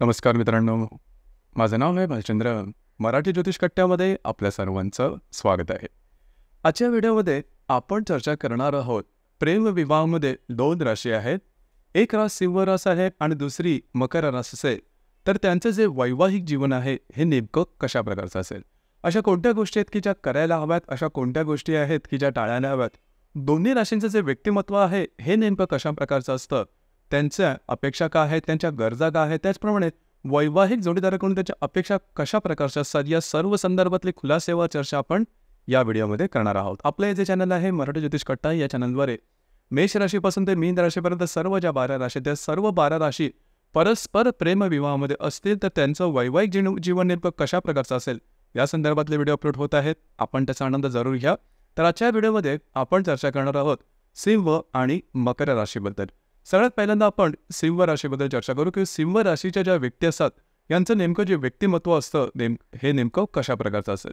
नमस्कार मित्रांनो माझं नाव आहे भालचंद्र मराठी ज्योतिष कट्ट्यामध्ये आपल्या सर्वांचं स्वागत आहे आजच्या व्हिडिओमध्ये आपण चर्चा करणार आहोत प्रेम विवाहामध्ये दोन राशी आहेत एक रास सिंहरास आहे आणि दुसरी मकर रास असेल तर त्यांचं जे वैवाहिक जीवन आहे हे नेमकं कशा प्रकारचं असेल अशा कोणत्या गोष्टी आहेत की ज्या करायला हव्यात अशा कोणत्या गोष्टी आहेत की ज्या टाळायला हव्यात दोन्ही राशींचं जे व्यक्तिमत्व आहे हे नेमकं कशा प्रकारचं असतं त्यांच्या अपेक्षा काय आहेत त्यांच्या गरजा काय आहेत त्याचप्रमाणे वैवाहिक जोडीदाराकडून त्यांच्या अपेक्षा कशा प्रकारच्या असतात या सर्व संदर्भातली खुलासे व चर्चा आपण या व्हिडिओमध्ये करणार आहोत आपलं जे चॅनल आहे मराठी ज्योतिष कट्टा या चॅनलद्वारे मेष राशीपासून ते मीन राशीपर्यंत सर्व ज्या बारा राशी त्या सर्व बारा राशी परस्पर प्रेमविवाहामध्ये असतील तर त्यांचं वैवाहिक जीवन जीवन नेमकं कशा प्रकारचं असेल या संदर्भातले व्हिडिओ अपलोड होत आहेत आपण त्याचा आनंद जरूर घ्या तर आजच्या व्हिडिओमध्ये आपण चर्चा करणार आहोत सिंह आणि मकर राशीबद्दल सगळ्यात पहिल्यांदा आपण सिंह राशीबद्दल चर्चा करू की सिंह राशीच्या ज्या व्यक्ती असतात यांचं नेमकं जे व्यक्तिमत्व असतं नेम हे नेमकं कशा प्रकारचं असेल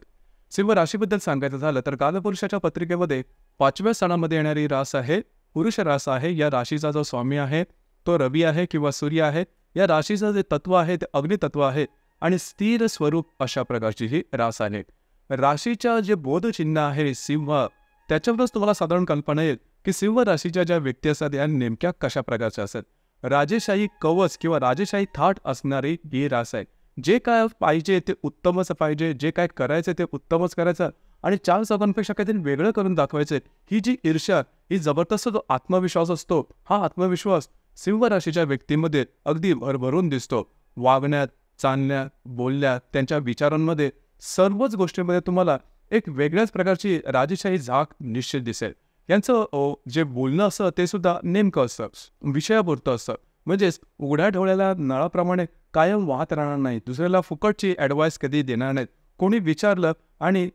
सिंह राशीबद्दल सांगायचं झालं तर कालपुरुषाच्या पत्रिकेमध्ये पाचव्या सणामध्ये येणारी रास आहे पुरुष रास आहे या राशीचा जो स्वामी आहे तो रवी आहे किंवा सूर्य आहे या राशीचं जे तत्व आहे ते अग्नितत्व आहे आणि स्थिर स्वरूप अशा प्रकारची ही रास आहे राशीच्या जे बोधचिन्ह आहे सिंह त्याच्यावरच तुम्हाला साधारण कल्पना येईल की सिंह राशीच्या ज्या व्यक्ती असतात या नेमक्या कशा प्रकारच्या असतात राजेशाही कवच किंवा राजेशाही थाट असणारी ही रास आहे जे काय पाहिजे ते उत्तमच पाहिजे जे काय करायचं ते उत्तमच करायचं आणि चार चौघांपेक्षा काहीतरी वेगळं करून दाखवायचं ही जी ईर्ष्या ही जबरदस्त जो आत्मविश्वास असतो हा आत्मविश्वास सिंह राशीच्या व्यक्तीमध्ये अगदी भरभरून दिसतो वागण्यात चालण्यात बोलण्यात त्यांच्या विचारांमध्ये सर्वच गोष्टींमध्ये तुम्हाला एक वेगळ्याच प्रकारची राजेशाही झाक निश्चित दिसेल यांचं जे बोलणं असतं ते सुद्धा नेमकं असतं विषयापुरतं असतं म्हणजेच उघड्या ढोळ्याला नळाप्रमाणे कायम वाहत राहणार नाही दुसऱ्याला फुकटची ॲडवाईस कधी देणार नाहीत कोणी विचारलं आणि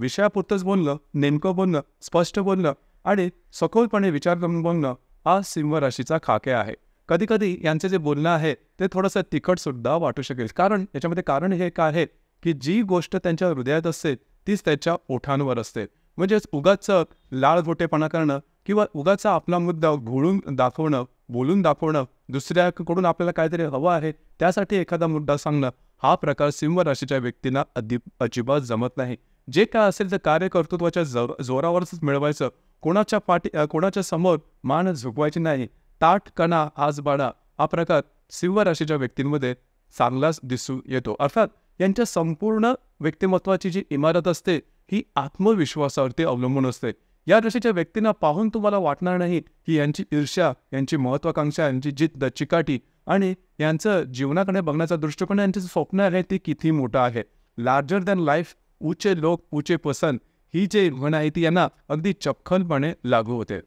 विषयापुरतंच बोललं नेमकं बोलणं स्पष्ट बोलणं आणि सखोलपणे विचार करून बोलणं हा सिंह राशीचा खाके आहे कधीकधी यांचं जे बोलणं आहे ते थोडंसं सुद्धा वाटू शकेल कारण याच्यामध्ये कारण हे काय आहे की जी गोष्ट त्यांच्या हृदयात असते तीच त्याच्या ओठांवर असते म्हणजेच उगाचं लाळ करणं किंवा उगाचा आपला मुद्दा घोळून दाखवणं बोलून दाखवणं दुसऱ्याकडून आपल्याला काहीतरी हवं आहे त्यासाठी एखादा मुद्दा सांगणं हा प्रकार सिंह राशीच्या व्यक्तींना अधि अजिबात जमत नाही जे काय असेल तर कार्यकर्तृत्वाच्या कर्तृत्वाच्या जोरावरच मिळवायचं कोणाच्या पाठी कोणाच्या समोर मान झुकवायची नाही ताट कणा आजबाडा हा प्रकार सिंह राशीच्या व्यक्तींमध्ये चांगलाच दिसू येतो अर्थात यांच्या संपूर्ण व्यक्तिमत्वाची जी इमारत असते ही आत्मविश्वासावरती अवलंबून असते या दृष्टीच्या व्यक्तींना पाहून तुम्हाला वाटणार नाही की यांची ईर्ष्या यांची महत्वाकांक्षा यांची जिद्द चिकाटी आणि यांचं जीवनाकडे बघण्याचा दृष्टिकोन यांचं स्वप्न आहे ते किती मोठं आहे लार्जर दॅन लाईफ उचे लोक उचे पसंत ही जे म्हण आहे ती यांना अगदी चपखलपणे लागू होते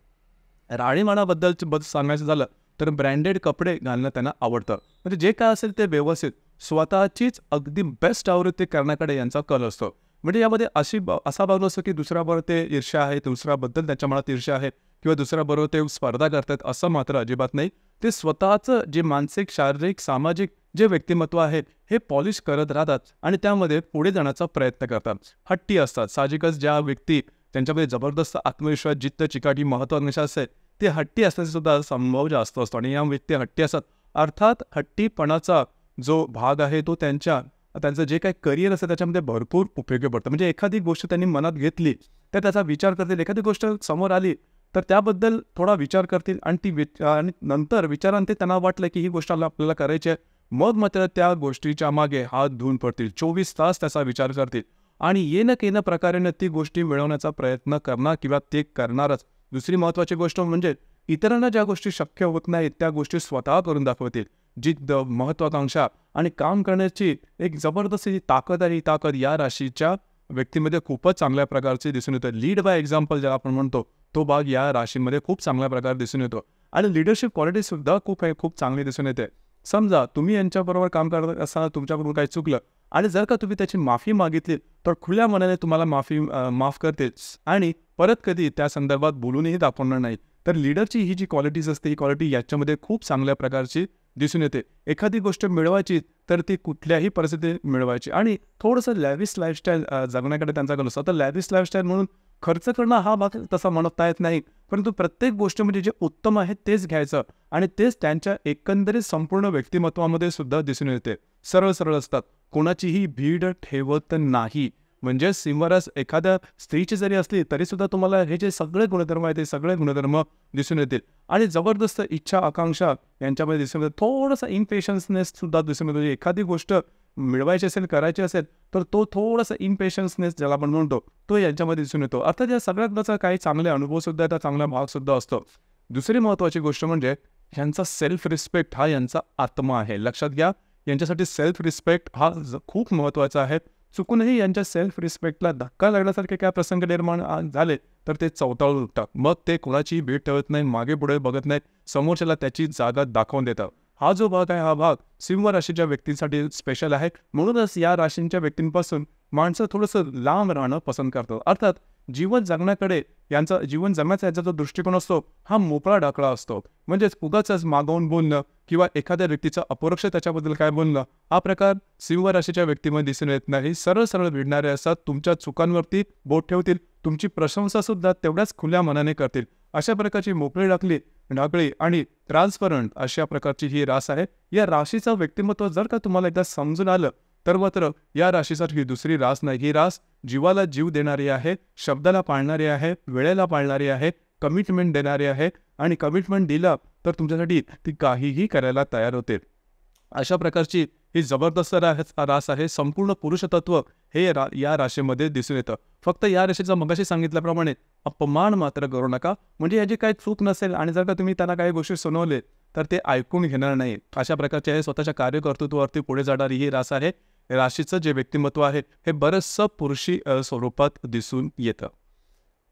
राणीमानाबद्दल सांगायचं झालं तर ब्रँडेड कपडे घालणं त्यांना आवडतं म्हणजे जे काय असेल ते व्यवस्थित स्वतःचीच अगदी बेस्ट आवृत्ती करण्याकडे यांचा कल असतो म्हणजे यामध्ये अशी असा भाग नसतो की दुसऱ्याबरोबर ते ईर्ष्या आहे दुसऱ्याबद्दल त्यांच्या मनात ईर्ष्या आहे किंवा दुसऱ्याबरोबर ते स्पर्धा करतात असं मात्र अजिबात नाही ते स्वतःचं जे मानसिक शारीरिक सामाजिक जे व्यक्तिमत्व आहे हे पॉलिश करत राहतात आणि त्यामध्ये पुढे जाण्याचा प्रयत्न करतात हट्टी असतात साहजिकच ज्या व्यक्ती त्यांच्यामध्ये जबरदस्त आत्मविश्वास जित्त चिकाटी महत्वाकांक्षा असेल ते हट्टी असण्याचा सुद्धा संभव जास्त असतो आणि या व्यक्ती हट्टी असतात अर्थात हट्टीपणाचा जो भाग आहे तो त्यांच्या त्यांचं जे काही करिअर असतं त्याच्यामध्ये भरपूर उपयोगी पडतं म्हणजे एखादी गोष्ट त्यांनी मनात घेतली तर त्याचा विचार करतील एखादी गोष्ट समोर आली तर त्याबद्दल थोडा विचार करतील आणि ती विचार आणि नंतर विचारांते त्यांना वाटलं की ही गोष्ट आपल्याला करायची आहे मग मात्र त्या गोष्टीच्या मागे हात धुवून पडतील चोवीस तास त्याचा विचार करतील आणि येणं केन प्रकारेनं ती गोष्टी मिळवण्याचा प्रयत्न करणार किंवा ते करणारच दुसरी महत्त्वाची गोष्ट म्हणजे इतरांना ज्या गोष्टी शक्य होत नाहीत त्या गोष्टी स्वतः करून दाखवतील द महत्वाकांक्षा आणि काम करण्याची एक जबरदस्त जी ताकद आहे ही ताकद या राशीच्या व्यक्तीमध्ये खूपच चांगल्या प्रकारची दिसून येतं लीड बाय एक्झाम्पल ज्याला आपण म्हणतो तो भाग या राशीमध्ये खूप चांगल्या प्रकारे दिसून येतो आणि लिडरशिप सुद्धा खूप आहे खूप चांगली दिसून येते समजा तुम्ही यांच्याबरोबर काम करत असताना तुमच्याकडून काही चुकलं आणि जर का तुम्ही त्याची माफी मागितली तर खुल्या मनाने तुम्हाला माफी माफ करते आणि परत कधी त्या संदर्भात बोलूनही दाखवणार नाही तर लीडरची ही जी क्वालिटीज असते ही क्वालिटी याच्यामध्ये खूप चांगल्या प्रकारची दिसून येते एखादी गोष्ट मिळवायची तर ती कुठल्याही परिस्थितीत मिळवायची आणि थोडंसं लॅविस लाईफस्टाईल जगण्याकडे त्यांचा कल असतो आता लॅविस लाईफस्टाईल म्हणून खर्च करणं हा भाग तसा म्हणता येत नाही परंतु प्रत्येक गोष्ट म्हणजे जे उत्तम आहे तेच घ्यायचं आणि तेच त्यांच्या एकंदरीत संपूर्ण व्यक्तिमत्वामध्ये सुद्धा दिसून येते सरळ सरळ असतात कोणाचीही भीड ठेवत नाही म्हणजे सिंहरस एखाद्या स्त्रीची जरी असली तरी सुद्धा तुम्हाला हे जे सगळे गुणधर्म आहेत ते सगळे गुणधर्म दिसून येतील आणि जबरदस्त इच्छा आकांक्षा यांच्यामध्ये दिसून येतात थोडासा इम्पेशन्सनेस सुद्धा दिसून येतो म्हणजे एखादी गोष्ट मिळवायची असेल करायची असेल तर तो थोडासा इम्पेशन्सनेस ज्याला आपण म्हणतो तो यांच्यामध्ये दिसून येतो अर्थात या सगळ्यात काही चांगले अनुभव सुद्धा येतात चांगला सुद्धा असतो दुसरी महत्वाची गोष्ट म्हणजे ह्यांचा सेल्फ रिस्पेक्ट हा यांचा आत्मा आहे लक्षात घ्या यांच्यासाठी सेल्फ रिस्पेक्ट हा खूप महत्त्वाचा आहे चुकूनही यांच्या सेल्फ रिस्पेक्टला धक्का लागल्यासारखे काय प्रसंग निर्माण झाले तर ते चौताळून उठतात मग ते कुणाचीही भेट ठेवत नाही मागे पुढे बघत नाहीत समोरच्याला त्याची जागा दाखवून देतात हा जो भाग आहे हा भाग सिंह राशीच्या व्यक्तींसाठी स्पेशल आहे म्हणूनच या राशींच्या व्यक्तींपासून माणसं थोडंसं लांब राहणं पसंत करतात अर्थात जीवन जगण्याकडे यांचा जीवन जगण्याचा यांचा जो दृष्टिकोन असतो हा मोकळा डाकळा असतो म्हणजेच उगाच मागवून बोलणं किंवा एखाद्या व्यक्तीचं अपरोक्ष त्याच्याबद्दल काय बोलणं हा प्रकार सिंह राशीच्या व्यक्तीमध्ये दिसून येत नाही सरळ सरळ भिडणारे असतात तुमच्या चुकांवरती बोट ठेवतील तुमची प्रशंसा सुद्धा तेवढ्याच खुल्या मनाने करतील अशा प्रकारची मोकळी डाकली ढाकळी आणि ट्रान्सपरंट अशा प्रकारची ही रास आहे या राशीचं व्यक्तिमत्व जर का तुम्हाला एकदा समजून आलं तर मात्र या राशीसारखी दुसरी रास नाही ही रास जीवाला जीव देणारी आहे शब्दाला पाळणारी आहे वेळेला पाळणारी आहे कमिटमेंट देणारी आहे आणि कमिटमेंट दिलं तर तुमच्यासाठी ती काहीही करायला तयार होते अशा प्रकारची ही जबरदस्त रास आहे संपूर्ण पुरुषतत्व हे रा या राशीमध्ये दिसून येतं फक्त या राशीचा मगाशी सांगितल्याप्रमाणे अपमान मात्र करू नका म्हणजे याची काही चूक नसेल आणि जर का तुम्ही त्यांना काही गोष्टी सुनवले तर ते ऐकून घेणार नाही अशा प्रकारचे हे स्वतःच्या कार्यकर्तृत्वावरती पुढे जाणारी ही रास आहे राशीचं जे व्यक्तिमत्व आहे हे बरंचसं पुरुषी स्वरूपात दिसून येतं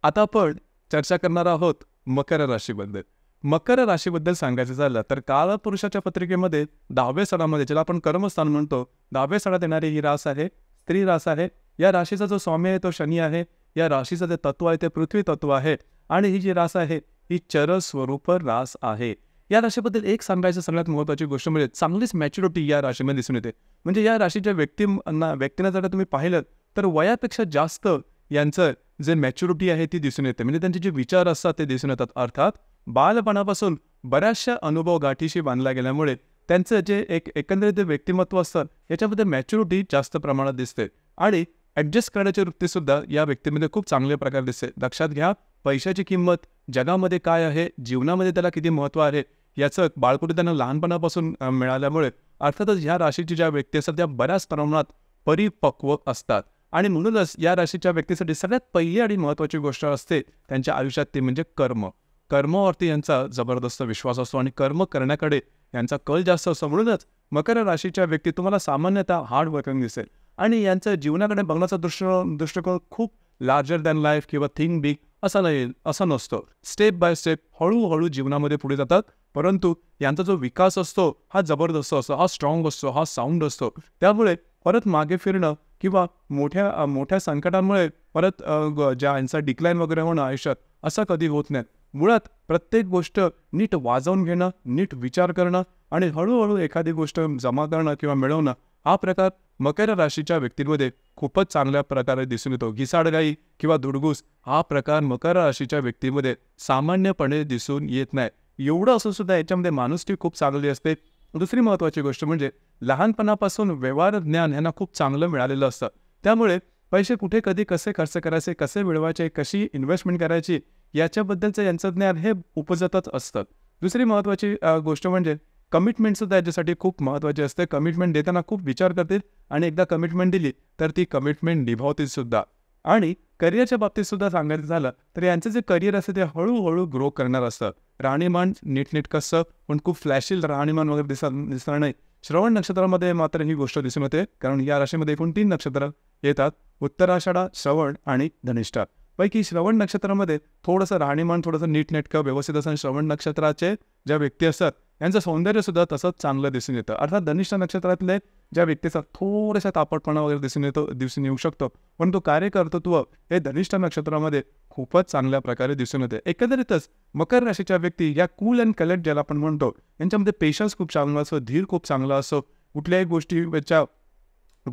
आता आपण चर्चा करणार आहोत मकर राशीबद्दल मकर राशीबद्दल सांगायचं झालं तर काळ पुरुषाच्या पत्रिकेमध्ये दहाव्या सणामध्ये ज्याला आपण कर्मस्थान म्हणतो दहाव्या सणात येणारी ही रास आहे स्त्री रास आहे या राशीचा जो स्वामी आहे तो शनी आहे या राशीचं जे तत्व आहे ते पृथ्वी तत्व आहे आणि ही जी रास आहे ही चर स्वरूप रास आहे या राशीबद्दल एक सांगायचं सगळ्यात महत्त्वाची गोष्ट म्हणजे चांगलीच मॅच्युरिटी या राशीमध्ये दिसून येते म्हणजे या राशीच्या व्यक्तींना व्यक्तींना जर तुम्ही पाहिलं तर वयापेक्षा जास्त यांचं जे मॅच्युरिटी आहे ती दिसून येते म्हणजे त्यांचे जे विचार असतात ते दिसून येतात अर्थात बालपणापासून बऱ्याचशा अनुभव गाठीशी बांधला गेल्यामुळे त्यांचं जे एक एकंदरीत व्यक्तिमत्व असतं याच्यामध्ये मॅच्युरिटी जास्त प्रमाणात दिसते आणि ॲडजस्ट करण्याची वृत्तीसुद्धा या व्यक्तीमध्ये खूप चांगल्या प्रकारे दिसते लक्षात घ्या पैशाची किंमत जगामध्ये काय आहे जीवनामध्ये त्याला किती महत्त्व आहे याचं बाळकुटी त्यांना लहानपणापासून मिळाल्यामुळे अर्थातच ह्या राशीची ज्या व्यक्ती असतात त्या बऱ्याच प्रमाणात परिपक्व असतात आणि म्हणूनच या राशीच्या व्यक्तीसाठी सगळ्यात पहिली आणि महत्त्वाची गोष्ट असते त्यांच्या आयुष्यात ती म्हणजे कर्म कर्मावरती यांचा जबरदस्त विश्वास असतो आणि कर्म करण्याकडे यांचा कल जास्त असतो म्हणूनच मकर राशीच्या व्यक्ती तुम्हाला सामान्यतः हार्ड वर्किंग दिसेल आणि यांचं जीवनाकडे बघण्याचा दृष्ट दृष्टिकोन खूप लार्जर दॅन लाईफ किंवा थिंग बिग असा नाही असा नसतो स्टेप बाय स्टेप हळूहळू जीवनामध्ये पुढे जातात परंतु यांचा जो विकास असतो हा जबरदस्त असतो हा स्ट्रॉंग असतो हा साऊंड असतो त्यामुळे परत मागे फिरणं किंवा मोठ्या मोठ्या संकटांमुळे परत ज्या यांचा डिक्लाईन वगैरे होणं आयुष्यात असं कधी होत नाही मुळात प्रत्येक गोष्ट नीट वाजवून घेणं नीट विचार करणं आणि हळूहळू एखादी गोष्ट जमा करणं किंवा मिळवणं हा प्रकार मकर राशीच्या व्यक्तींमध्ये खूपच चांगल्या प्रकारे दिसून येतो घिसाडगाई किंवा दुडगूस हा प्रकार मकर राशीच्या व्यक्तीमध्ये सामान्यपणे दिसून येत नाही एवढं असं सुद्धा याच्यामध्ये माणुसकी खूप चांगली असते दुसरी महत्त्वाची गोष्ट म्हणजे लहानपणापासून व्यवहार ज्ञान यांना खूप चांगलं मिळालेलं असतं त्यामुळे पैसे कुठे कधी कसे खर्च करायचे कसे मिळवायचे कशी इन्व्हेस्टमेंट करायची याच्याबद्दलचं यांचं ज्ञान हे उपजतच असतं दुसरी महत्त्वाची गोष्ट म्हणजे कमिटमेंटसुद्धा याच्यासाठी खूप महत्त्वाचे असते कमिटमेंट देताना खूप विचार करतील आणि एकदा कमिटमेंट दिली तर ती कमिटमेंट निभावतील सुद्धा आणि करिअरच्या बाबतीत सुद्धा सांगायचं झालं तर यांचं जे करिअर असतं ते हळूहळू ग्रो करणार असतं राहणीमान नीटनीट कसं पण खूप फ्लॅशील राहणीमान वगैरे दिसत दिसणार नाही श्रवण नक्षत्रामध्ये मात्र ही गोष्ट दिसून येते कारण या राशीमध्ये एकूण तीन नक्षत्र येतात उत्तराषाढा श्रवण आणि धनिष्ठा पैकी श्रवण नक्षत्रामध्ये थोडंसं राहणीमान थोडंसं नीटनेटकं व्यवस्थित असं श्रवण नक्षत्राचे ज्या व्यक्ती असतात यांचं सौंदर्य सुद्धा तसंच चांगलं दिसून येतं अर्थात धनिष्ठ नक्षत्रातले ज्या व्यक्तीचा थोडासा तापटपणा वगैरे दिसून येतो दिसून येऊ शकतो तो कार्यकर्तृत्व हे धनिष्ठ नक्षत्रामध्ये खूपच चांगल्या प्रकारे दिसून येते एकंदरीतच मकर राशीच्या व्यक्ती या कूल अँड कलेक्ट ज्याला आपण म्हणतो यांच्यामध्ये पेशन्स खूप चांगला असो धीर खूप चांगला असो कुठल्याही गोष्टीच्या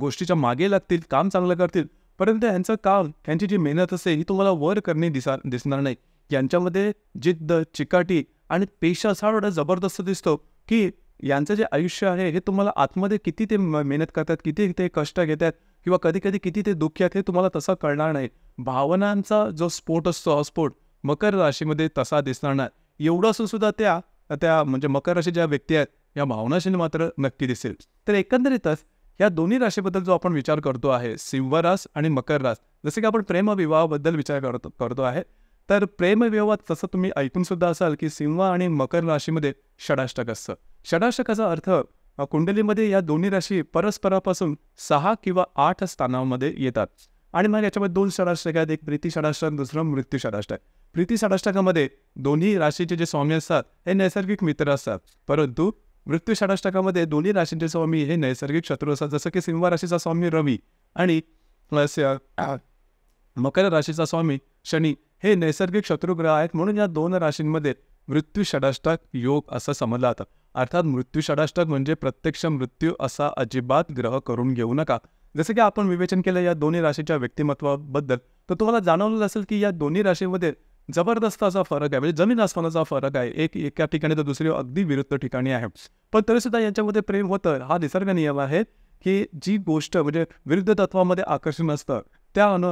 गोष्टीच्या मागे लागतील काम चांगलं करतील परंतु यांचं काम ह्यांची जी मेहनत असते ही तुम्हाला वर करणे दिसा दिसणार नाही यांच्यामध्ये जिद्द चिकाटी आणि पेशा असा एवढा जबरदस्त दिसतो की यांचं जे आयुष्य आहे हे तुम्हाला आतमध्ये किती ते मेहनत करतात किती ते कष्ट घेतात किंवा कधी कधी किती ते दुःखी हे तुम्हाला तसं कळणार नाही भावनांचा जो स्फोट असतो हा स्फोट मकर राशीमध्ये तसा दिसणार नाही एवढं असून सुद्धा त्या त्या म्हणजे मकर राशी ज्या व्यक्ती आहेत या भावनाशीने मात्र नक्की दिसेल तर एकंदरीतच या दोन्ही राशीबद्दल जो आपण विचार करतो आहे सिंहरास आणि मकर रास जसे की आपण प्रेमविवाहाबद्दल विचार करतो करतो आहे तर प्रेमविवाहात तसं तुम्ही ऐकून सुद्धा असाल की सिंह आणि मकर राशीमध्ये षडाष्टक असतं षडाष्टकाचा अर्थ कुंडलीमध्ये या दोन्ही राशी परस्परापासून सहा किंवा आठ स्थानामध्ये येतात आणि मग याच्यामध्ये दोन षडाष्टक आहेत एक प्रीती षडाष्टक दुसरं मृत्यू षडाष्टक प्रीती षडाष्टकामध्ये दोन्ही राशीचे जे स्वामी असतात हे नैसर्गिक मित्र असतात परंतु मृत्यू षडाष्टकामध्ये दोन्ही राशींचे स्वामी हे नैसर्गिक शत्रू असतात जसं की सिंह राशीचा स्वामी रवी आणि मकर राशीचा स्वामी शनी हे नैसर्गिक शत्रुग्रह आहेत म्हणून या दोन राशींमध्ये मृत्यू षडाष्टक योग असं समजलं जातं अर्थात मृत्यू षडाष्टक म्हणजे प्रत्यक्ष मृत्यू असा अजिबात ग्रह करून घेऊ नका जसं की आपण विवेचन केलं या दोन्ही राशीच्या व्यक्तिमत्वाबद्दल तर तुम्हाला जाणवलं असेल की या दोन्ही राशीमध्ये जबरदस्त असा फरक आहे म्हणजे जमीन आसमानाचा फरक आहे एक एका ठिकाणी तर दुसरी अगदी विरुद्ध ठिकाणी आहे पण तरीसुद्धा यांच्यामध्ये प्रेम होतं हा निसर्ग नियम आहे की जी गोष्ट म्हणजे विरुद्ध तत्वामध्ये आकर्षण असतं त्या अनु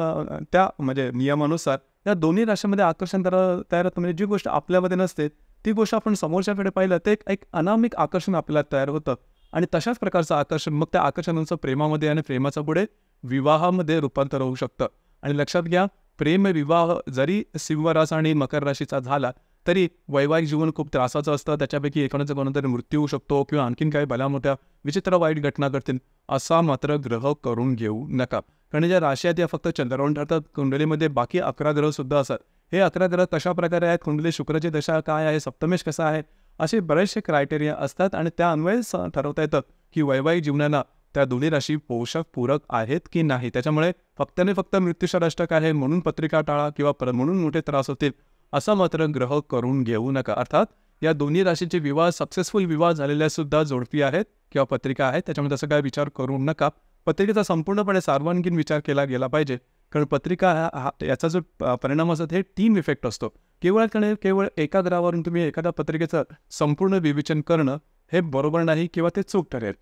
त्या म्हणजे नियमानुसार या दोन्ही राष्ट्रामध्ये आकर्षण तयार होतं म्हणजे जी गोष्ट आपल्यामध्ये नसते ती गोष्ट आपण समोरच्याकडे पाहिलं ते एक अनामिक आकर्षण आपल्याला तयार होतं आणि तशाच प्रकारचं आकर्षण मग त्या आकर्षणांचं प्रेमामध्ये आणि प्रेमाचं पुढे विवाहामध्ये रूपांतर होऊ शकतं आणि लक्षात घ्या प्रेमविवाह जरी सिंहरास आणि मकर राशीचा झाला तरी वैवाहिक जीवन खूप त्रासाचं असतं त्याच्यापैकी एकोणाचा कोणातरी मृत्यू होऊ शकतो किंवा आणखीन काही भल्या मोठ्या विचित्र वाईट घटना घडतील असा मात्र ग्रह करून घेऊ नका कारण ज्या राशी आहेत या फक्त चंद्रावरून ठरतात कुंडलीमध्ये बाकी अकरा ग्रह सुद्धा असतात हे अकरा ग्रह कशा प्रकारे आहेत कुंडली शुक्राची दशा काय आहे सप्तमेश कसा आहे असे बरेचसे क्रायटेरिया असतात आणि त्या अन्वये ठरवता येतं की वैवाहिक जीवनाला त्या दोन्ही राशी पोषक पूरक आहेत की नाही त्याच्यामुळे फक्त आणि फक्त अष्टक आहे म्हणून पत्रिका टाळा किंवा म्हणून मोठे त्रास होतील असं मात्र ग्रह करून घेऊ नका अर्थात या दोन्ही राशींचे विवाह सक्सेसफुल विवाह झालेल्या सुद्धा जोडपी आहेत किंवा पत्रिका आहेत त्याच्यामध्ये तसा काय विचार करू नका पत्रिकेचा संपूर्णपणे सर्वांगीण विचार केला गेला पाहिजे कारण पत्रिका हा याचा जो परिणाम असतो हे टीम इफेक्ट असतो केवळ कारण केवळ एका ग्रहावरून तुम्ही एखाद्या पत्रिकेचं संपूर्ण विवेचन करणं हे बरोबर नाही किंवा ते चूक ठरेल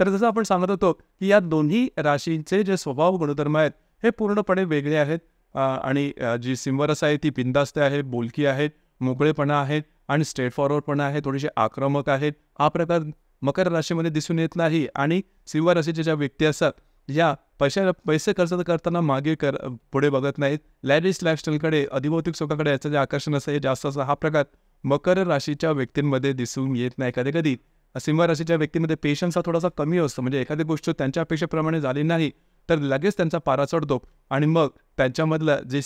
तर जसं आपण सांगत होतो की या दोन्ही राशींचे जे स्वभाव गुणधर्म आहेत हे पूर्णपणे वेगळे आहेत आणि जी रसा आहे ती बिंदास्त आहे बोलकी आहे मोकळेपणा आहे आणि स्ट्रेट फॉरवर्डपणा आहे थोडेसे आक्रमक आहेत हा प्रकार मकर राशीमध्ये दिसून येत नाही आणि सिंह राशीच्या ज्या व्यक्ती असतात या पैशा पैसे खर्च करताना मागे कर पुढे बघत नाहीत लॅडीज लाईफस्टाईलकडे अधिभौतिक सुखाकडे याचं जे आकर्षण असतं हे जास्त असं हा प्रकार मकर राशीच्या व्यक्तींमध्ये दिसून येत नाही कधी कधी सिंह राशीच्या व्यक्तीमध्ये पेशन्स हा थोडासा कमी असतो म्हणजे एखादी गोष्ट त्यांच्या अपेक्षेप्रमाणे झाली नाही तर लगेच त्यांचा पारा चढतो आणि मग त्यांच्यामधलं जे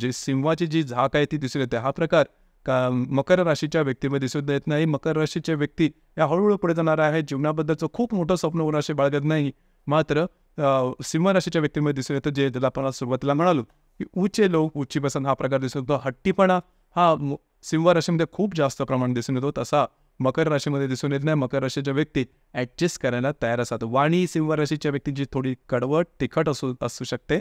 जे सिंहाची जी झाक आहे ती दिसून येते हा प्रकार मकर राशीच्या व्यक्तीमध्ये दिसून येत नाही मकर राशीचे व्यक्ती या हळूहळू पुढे जाणार आहे जीवनाबद्दलचं खूप मोठं स्वप्न उराशी बाळगत नाही मात्र सिंह राशीच्या व्यक्तीमध्ये दिसून येतं जे ज्याला आपण सुरुवातीला म्हणालो की उचे लोक उच्चीपसन हा प्रकार दिसून येतो हट्टीपणा हा सिंह राशीमध्ये खूप जास्त प्रमाण दिसून येतो तसा मकर राशीमध्ये दिसून येत नाही मकर राशीच्या व्यक्ती ॲडजस्ट करायला तयार असतात वाणी सिंह राशीच्या व्यक्तीची थोडी कडवट तिखट असू असू शकते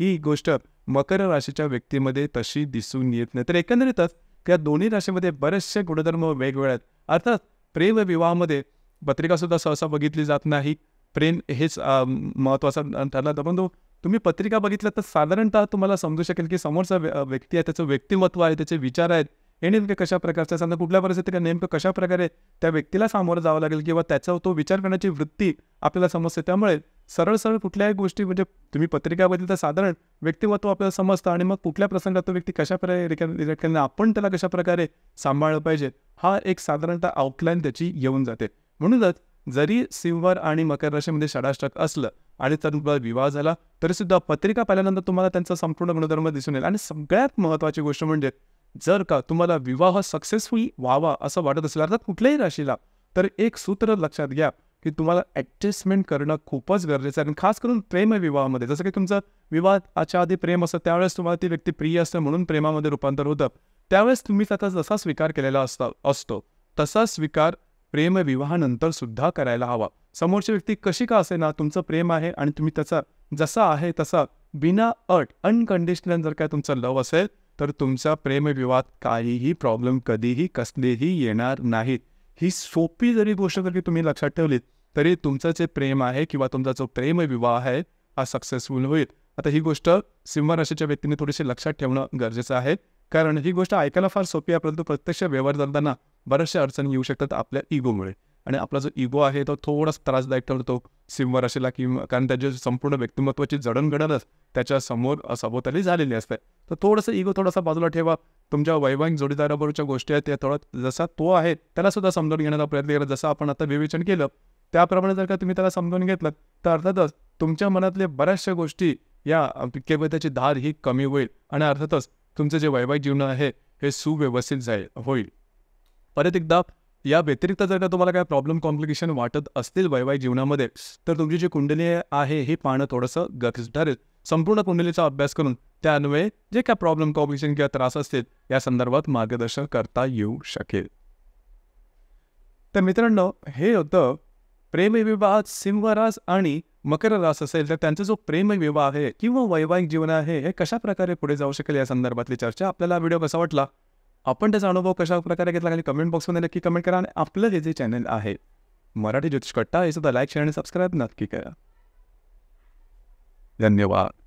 ही गोष्ट मकर राशीच्या व्यक्तीमध्ये तशी दिसून येत नाही तर एकंदरीतच या दोन्ही राशीमध्ये बरेचसे गुणधर्म वेगवेगळे आहेत अर्थात प्रेम विवाहामध्ये पत्रिकासुद्धा सहसा बघितली जात नाही प्रेम हेच महत्त्वाचा ठरला तर परंतु तुम्ही पत्रिका बघितल्या तर साधारणतः तुम्हाला समजू शकेल की समोरचा व्यक्ती आहे त्याचं व्यक्तिमत्व आहे त्याचे विचार आहेत हे नेमकं कशा प्रकारचं समजा कुठल्या परिस्थितीत नेमकं कशा प्रकारे त्या व्यक्तीला सामोरं जावं लागेल किंवा त्याचा तो विचार करण्याची वृत्ती आपल्याला समजते त्यामुळे सरळ सरळ कुठल्याही गोष्टी म्हणजे तुम्ही पत्रिकाबद्दल तर साधारण व्यक्तिमत्व आपल्याला समजतं आणि मग कुठल्या प्रसंगात तो व्यक्ती कशा प्रकारे आपण त्याला कशा प्रकारे सांभाळलं पाहिजे हा एक साधारणतः आउटलाईन त्याची येऊन जाते म्हणूनच जरी सिंहवर आणि मकर राशीमध्ये षडाष्टक असलं आणि विवाह झाला तरीसुद्धा पत्रिका पाहिल्यानंतर तुम्हाला त्यांचा संपूर्ण गुणधर्म दिसून येईल आणि सगळ्यात महत्त्वाची गोष्ट म्हणजे जर का तुम्हाला विवाह सक्सेसफुल व्हावा असं वाटत असेल अर्थात कुठल्याही राशीला तर एक सूत्र लक्षात घ्या की तुम्हाला ॲडजस्टमेंट करणं खूपच गरजेचं आहे आणि खास करून प्रेम विवाहामध्ये जसं की तुमचा विवाह आच्या आधी प्रेम असतं त्यावेळेस तुम्हाला ती व्यक्ती प्रिय असते म्हणून प्रेमामध्ये रूपांतर होतं त्यावेळेस तुम्ही त्याचा जसा स्वीकार केलेला असता असतो तसा स्वीकार प्रेम विवाहानंतर सुद्धा करायला हवा समोरची व्यक्ती कशी का असे ना तुमचं प्रेम आहे आणि तुम्ही त्याचा जसा आहे तसा बिना अट अनकंडिशनल जर काय तुमचं लव असेल तर तुमचा प्रेमविवाद काहीही प्रॉब्लेम कधीही कसलेही येणार नाहीत ही सोपी जरी गोष्ट जर की तुम्ही लक्षात ठेवलीत तरी तुमचं जे प्रेम आहे किंवा तुमचा जो प्रेमविवाह आहे हा सक्सेसफुल होईल आता ही गोष्ट सिंहराशीच्या व्यक्तीने थोडीशी लक्षात ठेवणं गरजेचं आहे कारण ही गोष्ट ऐकायला फार सोपी आहे परंतु प्रत्यक्ष व्यवहार चालताना बऱ्याचशा अडचणी येऊ शकतात आपल्या इगोमुळे आणि आपला जो इगो आहे तो थोडासा त्रासदायक ठरतो सिमवर की कारण त्याचे संपूर्ण व्यक्तिमत्वाची जडणघडणच त्याच्या समोर सभोवताली झालेली असते तर थोडंसं इगो थोडासा बाजूला ठेवा तुमच्या वैवाहिक जोडीदाराबरोबरच्या गोष्टी आहेत त्या थोडा जसा तो आहे त्याला सुद्धा समजून घेण्याचा प्रयत्न केला जसं आपण आता विवेचन केलं त्याप्रमाणे जर का तुम्ही त्याला समजून घेतलं तर अर्थातच तुमच्या मनातल्या बऱ्याचशा गोष्टी या त्याची धार ही कमी होईल आणि अर्थातच तुमचं जे वैवाहिक जीवन आहे हे सुव्यवस्थित जाईल होईल परत एकदा या व्यतिरिक्त जर का तुम्हाला काय प्रॉब्लेम कॉम्प्लिकेशन वाटत असतील वैवाहिक जीवनामध्ये तर तुमची जी कुंडली आहे हे पाहणं थोडंसं गरजेचं ठरेल संपूर्ण कुंडलीचा अभ्यास करून त्यान्वये जे काय प्रॉब्लेम कॉम्प्लिकेशन किंवा त्रास असतील या संदर्भात मार्गदर्शन करता येऊ शकेल तर मित्रांनो हे होतं प्रेमविवाह सिंहरास आणि मकर रास असेल तर त्यांचा जो प्रेमविवाह आहे किंवा वैवाहिक जीवन आहे हे कशा प्रकारे पुढे जाऊ शकेल या संदर्भातली चर्चा आपल्याला व्हिडिओ कसा वाटला आपण त्याचा अनुभव कशा प्रकारे घेतला आणि कमेंट बॉक्समध्ये नक्की कमेंट करा आणि आपलं हे जे चॅनल आहे मराठी ज्योतिष कट्टा हे सुद्धा लाईक शेअर आणि सबस्क्राईब नक्की करा धन्यवाद